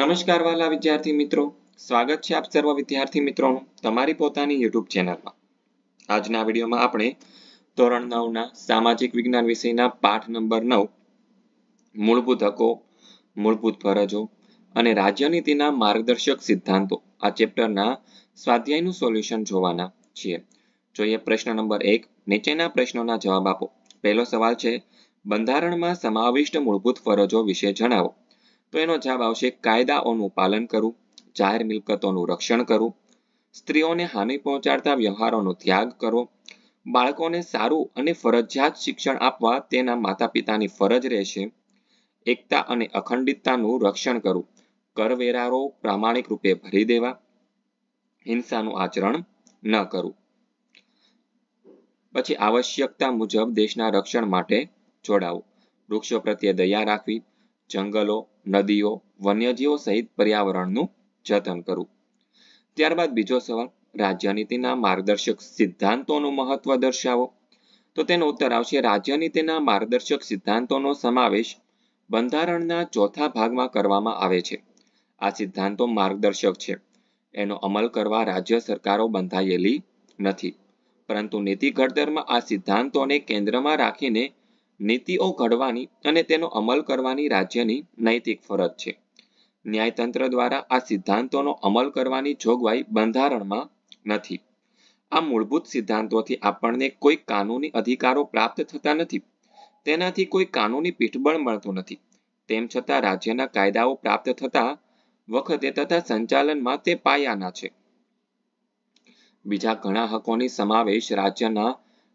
નમસ્કાર વાલા વિદ્યાર્થી મિત્રો સ્વાગત છે આપ સર્વ વિદ્યાર્થી મિત્રોનું તમારી પોતાની યુટ્યુબ ચેનલમાં આજના વિડીયોમાં આપણે ધોરણ નવના સામાજિક વિજ્ઞાન વિષયના પાઠ નંબર નવ મૂળભૂત હકો મૂળભૂત ફરજો અને રાજ્યનીતિના માર્ગદર્શક સિદ્ધાંતો આ ચેપ્ટરના સ્વાધ્યાયનું સોલ્યુશન જોવાના છીએ જોઈએ પ્રશ્ન નંબર એક નીચેના પ્રશ્નોના જવાબ આપો પહેલો સવાલ છે બંધારણમાં સમાવિષ્ટ મૂળભૂત ફરજો વિશે જણાવો તો એનો જવાબ આવશે કાયદાઓનું પાલન કરવું જાહેર મિલકતોનું રક્ષણ કરવું સ્ત્રીઓને હાનિ પહોંચાડતા વ્યવહારોનો ત્યાગ કરવો બાળકોને સારું અને ફરજિયાત શિક્ષણ આપવા તેના માતા પિતાની ફરજ રહેશે એકતા અને અખંડિતતાનું રક્ષણ કરવું કરવેરારો પ્રામાણિક રૂપે ભરી દેવા હિંસાનું આચરણ ન કરવું પછી આવશ્યકતા મુજબ દેશના રક્ષણ માટે જોડાવું વૃક્ષો પ્રત્યે દયા રાખવી જંગલો નદીઓ વન્યજીવો સહિત પર્યાવરણનું જતન કરવું ત્યારબાદ બીજો સવાલ રાજ્યનીતિના માર્ગદર્શક સિદ્ધાંતોનું મહત્વ દર્શાવો તો તેનો ઉત્તર આવશે રાજ્યનીતિના માર્ગદર્શક સિદ્ધાંતોનો સમાવેશ બંધારણના ચોથા ભાગમાં કરવામાં આવે છે આ સિદ્ધાંતો માર્ગદર્શક છે એનો અમલ કરવા રાજ્ય સરકારો બંધાયેલી નથી પરંતુ નીતિ ઘડતરમાં આ સિદ્ધાંતોને કેન્દ્રમાં રાખીને નીતિઓ ઘડવાની અને તેનો અમલ કરવાની રાજ્યની નૈતિક ફરજ છે ન્યાયતંત્ર દ્વારા આ સિદ્ધાંતોનો અમલ કરવાની જોગવાઈ બંધારણમાં નથી આ મૂળભૂત સિદ્ધાંતોથી આપણને કોઈ કાનૂની અધિકારો પ્રાપ્ત થતા નથી તેનાથી કોઈ કાનૂની પીઠબળ મળતું નથી તેમ છતાં રાજ્યના કાયદાઓ પ્રાપ્ત થતા વખતે તથા સંચાલનમાં તે પાયાના છે બીજા ઘણા હકોની સમાવેશ રાજ્યના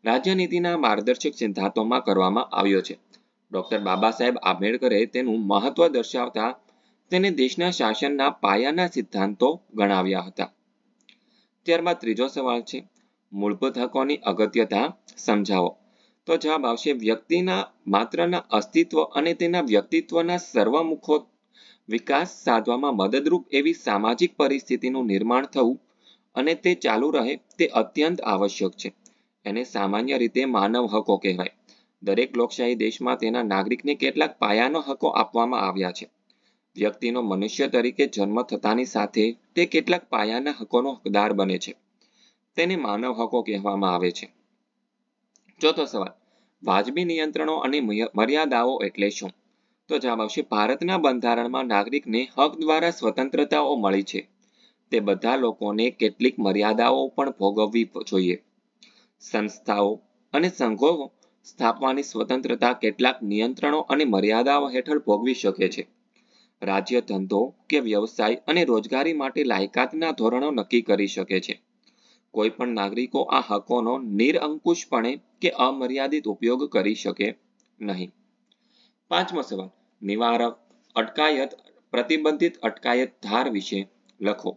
રાજ્યનીતિના માર્ગદર્શક સિદ્ધાંતોમાં કરવામાં આવ્યો છે ડૉક્ટર બાબા સાહેબ આંબેડકરે તેનું મહત્વ દર્શાવતા તેને દેશના શાસનના પાયાના સિદ્ધાંતો ગણાવ્યા હતા ત્યારબાદ ત્રીજો સવાલ છે મૂળભૂત હકોની અગત્યતા સમજાવો તો જવાબ આવશે વ્યક્તિના માત્રના અસ્તિત્વ અને તેના વ્યક્તિત્વના સર્વમુખો વિકાસ સાધવામાં મદદરૂપ એવી સામાજિક પરિસ્થિતિનું નિર્માણ થવું અને તે ચાલુ રહે તે અત્યંત આવશ્યક છે એને સામાન્ય રીતે માનવ હકો કહેવાય દરેક લોકશાહી દેશમાં તેના નાગરિકને કેટલાક પાયાનો હકો આપવામાં આવ્યા છે વ્યક્તિનો મનુષ્ય તરીકે જન્મ થતાની સાથે તે કેટલાક પાયાના હકોનો હકદાર બને છે તેને માનવ હકો કહેવામાં આવે છે ચોથો સવાલ વાજબી નિયંત્રણો અને મર્યાદાઓ એટલે શું તો જવાબ આવશે ભારતના બંધારણમાં નાગરિકને હક દ્વારા સ્વતંત્રતાઓ મળી છે તે બધા લોકોને કેટલીક મર્યાદાઓ પણ ભોગવવી જોઈએ સંસ્થાઓ અને સંઘો સ્થાપવાની સ્વતંત્રતા કેટલાક નિયંત્રણો અને મર્યાદાઓ હેઠળ ભોગવી શકે છે રાજ્ય ધંધો કે વ્યવસાય અને રોજગારી માટે લાયકાતના ધોરણો નક્કી કરી શકે છે કોઈપણ નાગરિકો આ હકોનો નિરઅંકુશપણે કે અમર્યાદિત ઉપયોગ કરી શકે નહીં પાંચમો સવાલ નિવારક અટકાયત પ્રતિબંધિત અટકાયત ધાર વિશે લખો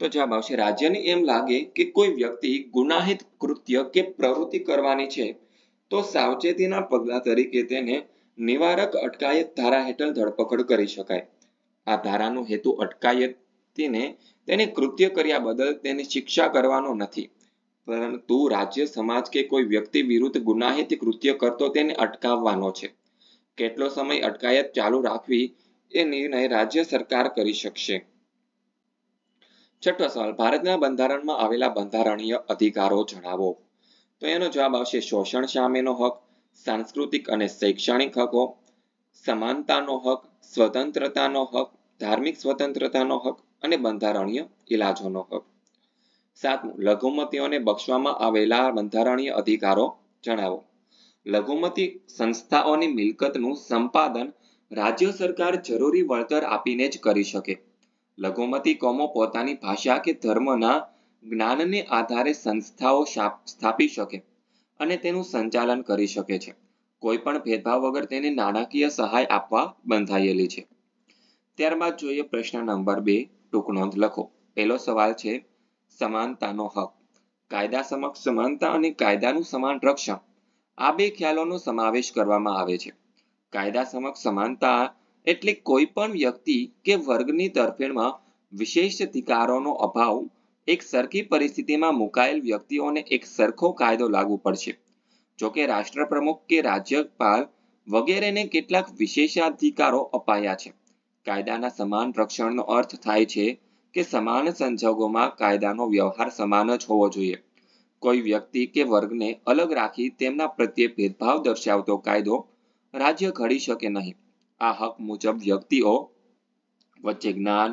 તો જવાબ આવશે રાજ્યને એમ લાગે કે કોઈ વ્યક્તિ ગુનાહિત કૃત્ય કે પ્રવૃત્તિ કરવાની છે તો સાવચેતીના પગલા તરીકે તેને નિવારક અટકાયત ધારા હેઠળ ધરપકડ કરી શકાય આ ધારાનો હેતુ અટકાયત તેને કૃત્ય કર્યા બદલ તેની શિક્ષા કરવાનો નથી પરંતુ રાજ્ય સમાજ કે કોઈ વ્યક્તિ વિરુદ્ધ ગુનાહિત કૃત્ય કરતો તેને અટકાવવાનો છે કેટલો સમય અટકાયત ચાલુ રાખવી એ નિર્ણય રાજ્ય સરકાર કરી શકશે છઠ્ઠો સવાલ ભારતના બંધારણમાં આવેલા બંધારણીય અધિકારો જણાવો તો એનો જવાબ આવશે શોષણ સામેનો હક સાંસ્કૃતિક અને શૈક્ષણિક હકો સમાનતાનો હક સ્વતંત્રતાનો હક ધાર્મિક સ્વતંત્રતાનો હક અને બંધારણીય ઇલાજોનો હક સાતમું લઘુમતીઓને બક્ષવામાં આવેલા બંધારણીય અધિકારો જણાવો લઘુમતી સંસ્થાઓની મિલકતનું સંપાદન રાજ્ય સરકાર જરૂરી વળતર આપીને જ કરી શકે લઘુમતી કોમો પોતાની ભાષા કે ધર્મના જ્ઞાનને આધારે સંસ્થાઓ સ્થાપી શકે અને તેનું સંચાલન કરી શકે છે કોઈ પણ ભેદભાવ વગર તેને નાણાકીય સહાય આપવા બંધાયેલી છે ત્યારબાદ જોઈએ પ્રશ્ન નંબર બે ટૂંક નોંધ લખો પહેલો સવાલ છે સમાનતાનો હક કાયદા સમક્ષ સમાનતા અને કાયદાનું સમાન રક્ષણ આ બે ખ્યાલોનો સમાવેશ કરવામાં આવે છે કાયદા સમક્ષ સમાનતા એટલે કોઈ પણ વ્યક્તિ કે વર્ગની તરફેણમાં વિશેષાધિકારોનો અભાવ એક સરખી પરિસ્થિતિમાં મુકાયેલ વ્યક્તિઓને એક સરખો કાયદો લાગુ પડશે જો રાષ્ટ્રપ્રમુખ કે રાજ્યપાલ વગેરેને કેટલાક વિશેષાધિકારો અપાયા છે કાયદાના સમાન રક્ષણનો અર્થ થાય છે કે સમાન સંજોગોમાં કાયદાનો વ્યવહાર સમાન જ હોવો જોઈએ કોઈ વ્યક્તિ કે વર્ગને અલગ રાખી તેમના પ્રત્યે ભેદભાવ દર્શાવતો કાયદો રાજ્ય ઘડી શકે નહીં આ હક મુજબ વ્યક્તિઓ વચ્ચે જ્ઞાન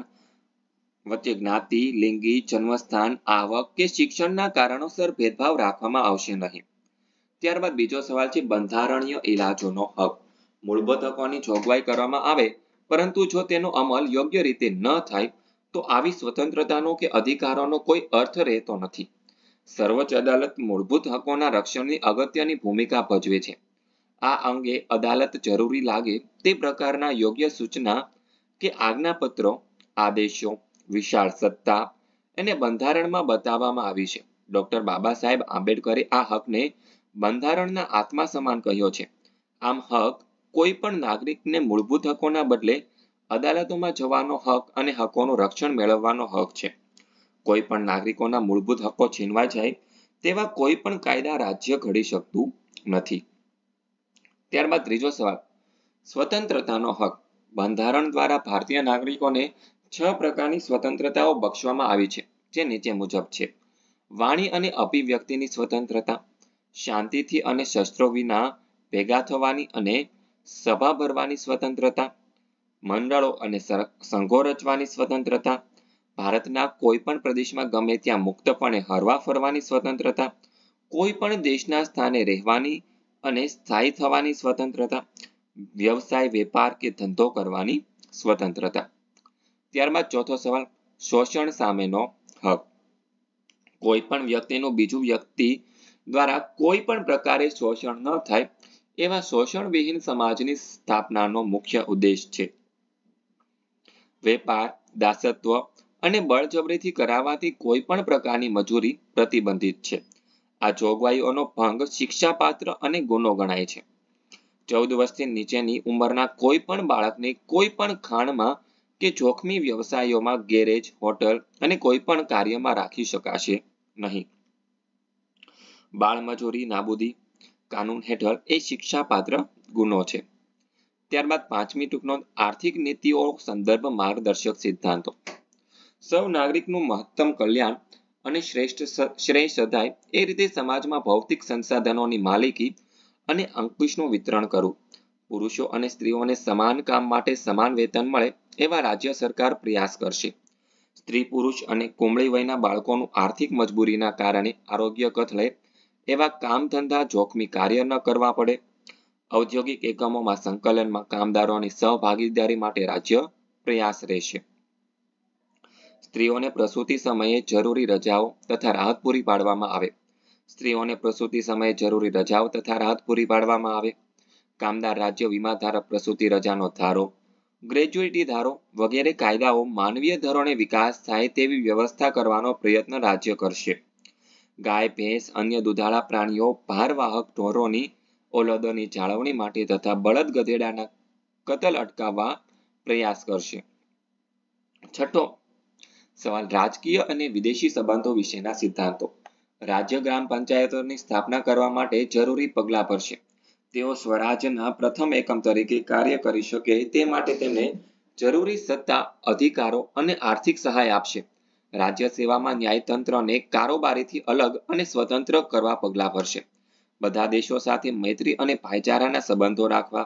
વચ્ચે જ્ઞાતિ લિંગી જન્મસ્થાન આવક કે શિક્ષણના કારણોસર ભેદભાવ રાખવામાં આવશે નહીં ત્યારબાદ બીજો સવાલ છે બંધારણીય ઇલાજોનો હક મૂળભૂત હકોની જોગવાઈ કરવામાં આવે પરંતુ જો તેનો અમલ યોગ્ય રીતે ન થાય તો આવી સ્વતંત્રતાનો કે અધિકારોનો કોઈ અર્થ રહેતો નથી સર્વોચ્ચ અદાલત મૂળભૂત હકોના રક્ષણની અગત્યની ભૂમિકા ભજવે છે આ અંગે અદાલત જરૂરી લાગે તે પ્રકારના યોગ્ય સૂચના કે આજ્ઞાપત્રો આદેશો વિશાળ સત્તા એને બંધારણમાં બતાવવામાં આવી છે ડોક્ટર બાબા સાહેબ આંબેડકરે આ હકને બંધારણના આત્મા સમાન કહ્યો છે આમ હક કોઈ પણ નાગરિકને મૂળભૂત હકોના બદલે અદાલતોમાં જવાનો હક અને હકોનું રક્ષણ મેળવવાનો હક છે કોઈ પણ નાગરિકોના મૂળભૂત હકો છીનવા જાય તેવા કોઈ પણ કાયદા રાજ્ય ઘડી શકતું નથી ત્યારબાદ ત્રીજો સવાલ સ્વતંત્રતાનો હક બંધારણ દ્વારા ભારતીય નાગરિકોને છ પ્રકારની સ્વતંત્રતાઓ બક્ષવામાં આવી છે જે નીચે મુજબ છે વાણી અને અભિવ્યક્તિની સ્વતંત્રતા શાંતિથી અને શસ્ત્રો વિના ભેગા થવાની અને સભા ભરવાની સ્વતંત્રતા મંડળો અને સંઘો રચવાની સ્વતંત્રતા ભારતના કોઈ પણ પ્રદેશમાં ગમે ત્યાં મુક્તપણે હરવા ફરવાની સ્વતંત્રતા કોઈ પણ દેશના સ્થાને રહેવાની અને સ્થાયી થવાની સ્વતંત્રતા વ્યવસાય વેપાર કે ધંધો કરવાની સ્વતંત્રતા ત્યારબાદ ચોથો સવાલ શોષણ સામેનો હક કોઈ પણ વ્યક્તિનું બીજું વ્યક્તિ દ્વારા કોઈ પણ પ્રકારે શોષણ ન થાય એવા શોષણ વિહીન સમાજની સ્થાપનાનો મુખ્ય ઉદ્દેશ છે વેપાર દાસત્વ અને બળજબરીથી કરાવવાથી કોઈ પણ પ્રકારની મજૂરી પ્રતિબંધિત છે આ જોગવાઈઓનો ભંગ શિક્ષાપાત્ર અને ગુનો ગણાય છે ચૌદ વર્ષથી નીચેની ઉંમરના કોઈ પણ બાળકને કોઈ પણ ખાણમાં કે જોખમી વ્યવસાયોમાં ગેરેજ હોટલ અને કોઈ પણ કાર્યમાં રાખી શકાશે નહીં બાળમજૂરી નાબૂદી કાનૂન હેઠળ એ શિક્ષાપાત્ર ગુનો છે ત્યારબાદ પાંચમી ટૂંકનો આર્થિક નીતિઓ સંદર્ભ માર્ગદર્શક સિદ્ધાંતો સૌ નાગરિકનું મહત્તમ કલ્યાણ અને શ્રેષ્ઠ શ્રેય સધાય એ રીતે સમાજમાં ભૌતિક સંસાધનોની માલિકી અને અંકુશનું વિતરણ કરવું પુરુષો અને સ્ત્રીઓને સમાન કામ માટે સમાન વેતન મળે એવા રાજ્ય સરકાર પ્રયાસ કરશે સ્ત્રી પુરુષ અને કોમળી વયના બાળકોનું આર્થિક મજબૂરીના કારણે આરોગ્ય કથ લે એવા કામ ધંધા જોખમી કાર્ય ન કરવા પડે ઔદ્યોગિક એકમોમાં સંકલનમાં કામદારોની સહભાગીદારી માટે રાજ્ય પ્રયાસ રહેશે સ્ત્રીઓને પ્રસૂતિ સમયે જરૂરી રજાઓ તથા રાહત પૂરી પાડવામાં આવે સ્ત્રીઓને પ્રસૂતિ સમયે જરૂરી રજાઓ તથા રાહત પૂરી પાડવામાં આવે કામદાર રાજ્ય વીમા ધારક પ્રસૂતિ રજાનો ધારો ગ્રેજ્યુએટી ધારો વગેરે કાયદાઓ માનવીય ધોરણે વિકાસ થાય તેવી વ્યવસ્થા કરવાનો પ્રયત્ન રાજ્ય કરશે ગાય ભેંસ અન્ય દુધાળા પ્રાણીઓ ભારવાહક ઢોરોની ઓલદોની જાળવણી માટે તથા બળદ ગધેડાના કતલ અટકાવવા પ્રયાસ કરશે છઠ્ઠો સવાલ રાજકીય અને વિદેશી સંબંધો વિશેના સિદ્ધાંતો રાજ્ય ગ્રામ પંચાયતોની સ્થાપના કરવા માટે જરૂરી પગલાં ભરશે તેઓ સ્વરાજ્યના પ્રથમ એકમ તરીકે કાર્ય કરી શકે તે માટે તેમને જરૂરી સત્તા અધિકારો અને આર્થિક સહાય આપશે રાજ્ય સેવામાં ન્યાયતંત્રને કારોબારીથી અલગ અને સ્વતંત્ર કરવા પગલાં ભરશે બધા દેશો સાથે મૈત્રી અને ભાઈચારાના સંબંધો રાખવા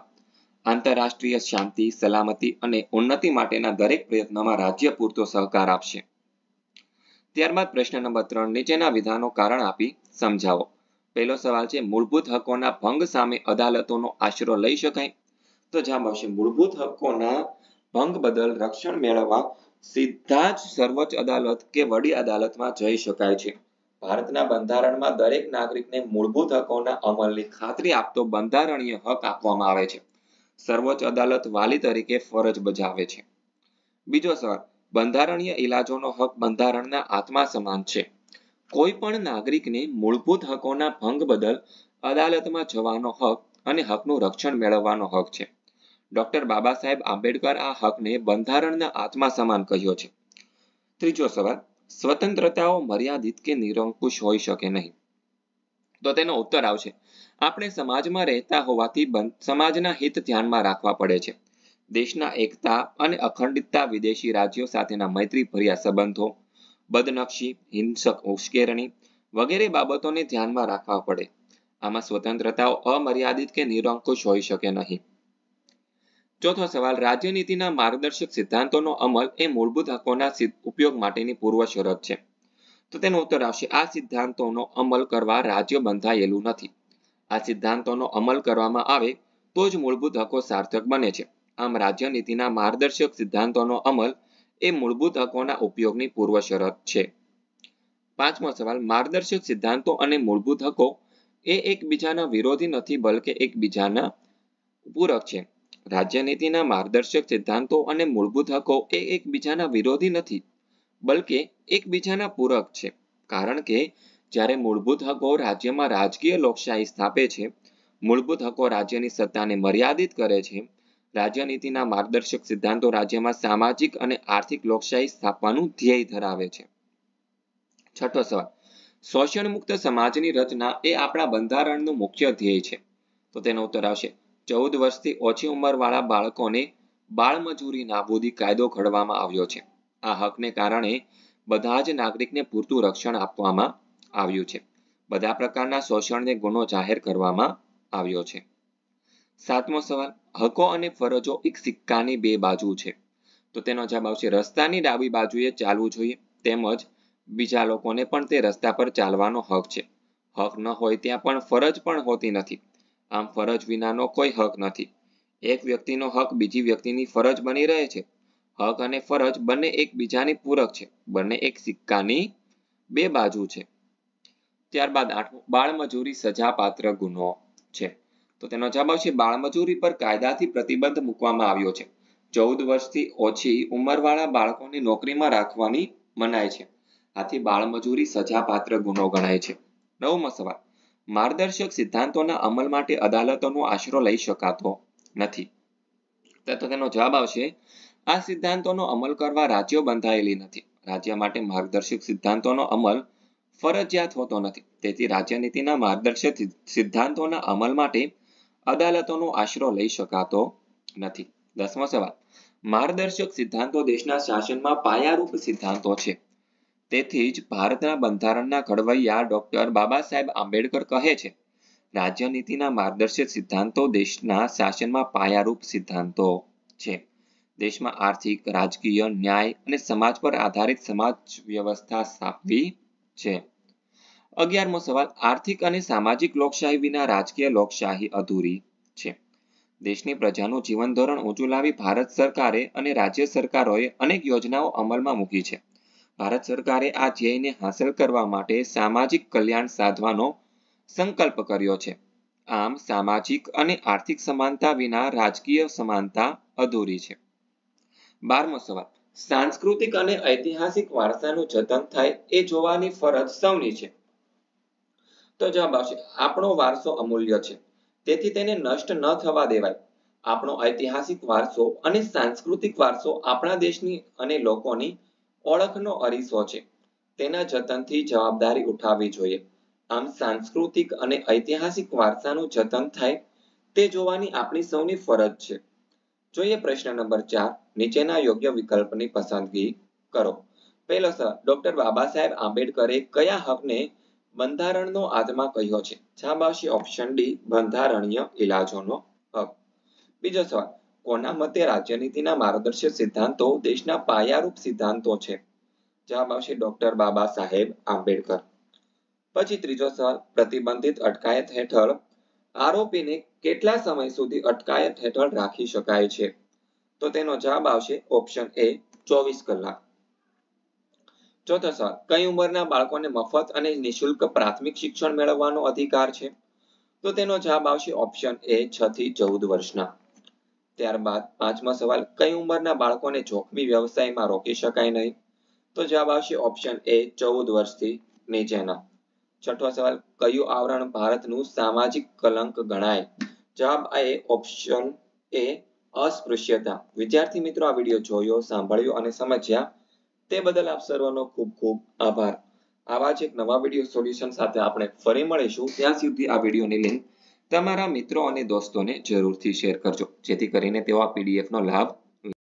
આંતરરાષ્ટ્રીય શાંતિ સલામતી અને ઉન્નતિ માટેના દરેક પ્રયત્નોમાં રાજ્ય પૂરતો સહકાર આપશે ત્યારબાદ પ્રશ્ન નંબર ત્રણ નીચેના વિધાનો કારણ આપી સમજાવો પહેલો સવાલ છે મૂળભૂત હકોના ભંગ સામે અદાલતોનો આશરો લઈ શકાય તો જવાબ આવશે મૂળભૂત હકોના ભંગ બદલ રક્ષણ મેળવવા સીધા જ સર્વોચ્ચ અદાલત કે વડી અદાલતમાં જઈ શકાય છે ભારતના બંધારણમાં દરેક નાગરિકને મૂળભૂત હકોના અમલની ખાતરી આપતો બંધારણીય હક આપવામાં આવે છે સર્વોચ્ચ અદાલત વાલી તરીકે ફરજ બજાવે છે બીજો સર બંધારણીય ઇલાજોનો હક બંધારણના આત્મા સમાન છે કોઈ પણ નાગરિકને મૂળભૂત હકોના ભંગ બદલ અદાલતમાં જવાનો હક અને હકનું રક્ષણ મેળવવાનો હક છે ડોક્ટર બાબા સાહેબ આંબેડકર આ હકને બંધારણના આત્મા સમાન કહ્યો છે ત્રીજો સવાલ સ્વતંત્રતાઓ મર્યાદિત કે નિરંકુશ હોઈ શકે નહીં તો તેનો ઉત્તર આવશે આપણે સમાજમાં રહેતા હોવાથી સમાજના હિત ધ્યાનમાં રાખવા પડે છે દેશના એકતા અને અખંડિતતા વિદેશી રાજ્યો સાથેના મૈત્રીભર્યા સંબંધો બદનક્ષી હિંસક ઉશ્કેરણી વગેરે બાબતોને ધ્યાનમાં રાખવા પડે આમાં સ્વતંત્રતાઓ અમર્યાદિત કે નિરંકુશ હોઈ શકે નહીં ચોથો સવાલ રાજ્યનીતિના માર્ગદર્શક સિદ્ધાંતોનો અમલ એ મૂળભૂત હકોના ઉપયોગ માટેની પૂર્વ શરત છે તો તેનો ઉત્તર આવશે આ સિદ્ધાંતોનો અમલ કરવા રાજ્ય બંધાયેલું નથી આ સિદ્ધાંતોનો અમલ કરવામાં આવે તો જ મૂળભૂત હકો સાર્થક બને છે આમ રાજ્ય નીતિના માર્ગદર્શક સિદ્ધાંતોનો અમલ એ મૂળભૂત હકોના ઉપયોગની પૂર્વ શરત છે પાંચમો સવાલ માર્ગદર્શક સિદ્ધાંતો અને મૂળભૂત હકો એ એકબીજાના વિરોધી નથી બલકે એકબીજાના પૂરક છે રાજ્ય નીતિના માર્ગદર્શક સિદ્ધાંતો અને મૂળભૂત હકો એ એકબીજાના વિરોધી નથી બલકે એકબીજાના પૂરક છે કારણ કે જ્યારે મૂળભૂત હકો રાજ્યમાં રાજકીય લોકશાહી સ્થાપે છે મૂળભૂત હકો રાજ્યની સત્તાને મર્યાદિત કરે છે રાજ્યનીતિના માર્ગદર્શક સિદ્ધાંતો રાજ્યમાં સામાજિક અને આર્થિક લોકશાહી સ્થાપવાનું ધ્યેય ધરાવે છે છઠ્ઠો સવાલ શોષણ મુક્ત સમાજની રચના એ આપણા બંધારણનું મુખ્ય ધ્યેય છે તો તેનો ઉત્તર આવશે ચૌદ વર્ષથી ઓછી ઉંમરવાળા બાળકોને બાળમજૂરી નાબૂદી કાયદો ઘડવામાં આવ્યો છે આ હકને કારણે બધા જ નાગરિકને પૂરતું રક્ષણ આપવામાં આવ્યું છે બધા પ્રકારના શોષણને ગુનો જાહેર કરવામાં આવ્યો છે સાતમો સવાલ હકો અને ફરજો એક સિક્કાની બે બાજુ છે તો તેનો જવાબ આવશે રસ્તાની ડાબી બાજુએ ચાલવું જોઈએ તેમજ બીજા લોકોને પણ તે રસ્તા પર ચાલવાનો હક છે હક ન હોય ત્યાં પણ ફરજ પણ હોતી નથી આમ ફરજ વિનાનો કોઈ હક નથી એક વ્યક્તિનો હક બીજી વ્યક્તિની ફરજ બની રહે છે હક અને ફરજ બંને એકબીજાની પૂરક છે બંને એક સિક્કાની બે બાજુ છે ત્યારબાદ આઠમું બાળમજૂરી સજાપાત્ર ગુનો છે તો તેનો જવાબ આવશે બાળમજૂરી પર કાયદાથી પ્રતિબંધ મૂકવામાં આવ્યો છે ચૌદ વર્ષથી ઓછી ઉંમરવાળા બાળકોને નોકરીમાં રાખવાની મનાય છે આથી બાળમજૂરી સજાપાત્ર ગુનો ગણાય છે નવમો સવાલ માર્ગદર્શક સિદ્ધાંતોના અમલ માટે અદાલતોનો આશરો લઈ શકાતો નથી તો તેનો જવાબ આવશે આ સિદ્ધાંતોનો અમલ કરવા રાજ્યો બંધાયેલી નથી રાજ્ય માટે માર્ગદર્શક સિદ્ધાંતોનો અમલ ફરજિયાત હોતો નથી તેથી રાજ્ય નીતિના માર્ગદર્શક સિદ્ધાંતોના અમલ માટે અદાલતોનો આશરો લઈ શકાતો નથી દસમો સવાલ માર્ગદર્શક સિદ્ધાંતો દેશના શાસનમાં પાયારૂપ સિદ્ધાંતો છે તેથી જ ભારતના બંધારણના ઘડવૈયા ડોક્ટર બાબા સાહેબ આંબેડકર કહે છે રાજ્ય નીતિના માર્ગદર્શક સિદ્ધાંતો દેશના શાસનમાં પાયારૂપ સિદ્ધાંતો છે દેશમાં આર્થિક રાજકીય ન્યાય અને સમાજ પર આધારિત સમાજ વ્યવસ્થા સ્થાપવી છે અગિયારમો સવાલ આર્થિક અને સામાજિક લોકશાહી વિના રાજકીય લોકશાહી અધૂરી છે દેશની પ્રજાનું જીવન ધોરણ ઊંચું લાવી ભારત સરકારે અને રાજ્ય સરકારોએ અનેક યોજનાઓ અમલમાં મૂકી છે ભારત સરકારે આ ધ્યેયને હાંસલ કરવા માટે સામાજિક કલ્યાણ સાધવાનો સંકલ્પ કર્યો છે આમ સામાજિક અને આર્થિક સમાનતા વિના રાજકીય સમાનતા અધૂરી છે બારમો સવાલ સાંસ્કૃતિક અને ઐતિહાસિક વારસાનું જતન થાય એ જોવાની ફરજ સૌની છે તો જવાબ આવશે આપણો વારસો અમૂલ્ય છે તેથી તેને નષ્ટ ન થવા દેવાય આપણો ઐતિહાસિક વારસો અને સાંસ્કૃતિક વારસો આપણા દેશની અને લોકોની ઓળખનો અરીસો છે તેના જતનથી જવાબદારી ઉઠાવવી જોઈએ આમ સાંસ્કૃતિક અને ઐતિહાસિક વારસાનું જતન થાય તે જોવાની આપણી સૌની ફરજ છે જોઈએ પ્રશ્ન નંબર ચાર નીચેના યોગ્ય વિકલ્પની પસંદગી કરો પહેલો સવાલ ડોક્ટર બાબા સાહેબ આંબેડકરે કયા હકને બંધારણનો આત્મા કહ્યો છે જવાબ આવશે ઓપ્શન ડી બંધારણીય ઇલાજોનો હક બીજો સવાલ કોના મતે રાજ્યનીતિના માર્ગદર્શક સિદ્ધાંતો દેશના પાયારૂપ સિદ્ધાંતો છે જવાબ આવશે ડોક્ટર બાબા સાહેબ આંબેડકર પછી ત્રીજો સવાલ પ્રતિબંધિત અટકાયત હેઠળ આરોપીને કેટલા સમય સુધી અટકાયત હેઠળ રાખી શકાય છે તો તેનો જવાબ આવશે ઓપ્શન એ ચોવીસ કલાક ચોથો સવાલ કઈ ઉંમરના બાળકોને મફત અને નિઃશુલ્ક પ્રાથમિક શિક્ષણ મેળવવાનો અધિકાર છે તો તેનો જવાબ આવશે ઓપ્શન એ છ થી ચૌદ વર્ષના ત્યારબાદ પાંચમો સવાલ કઈ ઉંમરના બાળકોને જોખમી વ્યવસાયમાં રોકી શકાય નહીં તો જવાબ આવશે ઓપ્શન એ ચૌદ વર્ષથી નીચેના છઠ્ઠો સવાલ કયું આવરણ ભારતનું સામાજિક કલંક ગણાય જવાબ એ ઓપ્શન એ અસ્પૃશ્યતા વિદ્યાર્થી મિત્રો આ વિડીયો જોયો સાંભળ્યો અને સમજ્યા તે બદલ આપ સર્વનો ખૂબ ખૂબ આભાર આવા જ એક નવા વિડીયો સોલ્યુશન સાથે આપણે ફરી મળીશું ત્યાં સુધી આ વિડીયોની લિંક તમારા મિત્રો અને દોસ્તોને જરૂરથી શેર કરજો જેથી કરીને તેઓ આ પીડીએફનો લાભ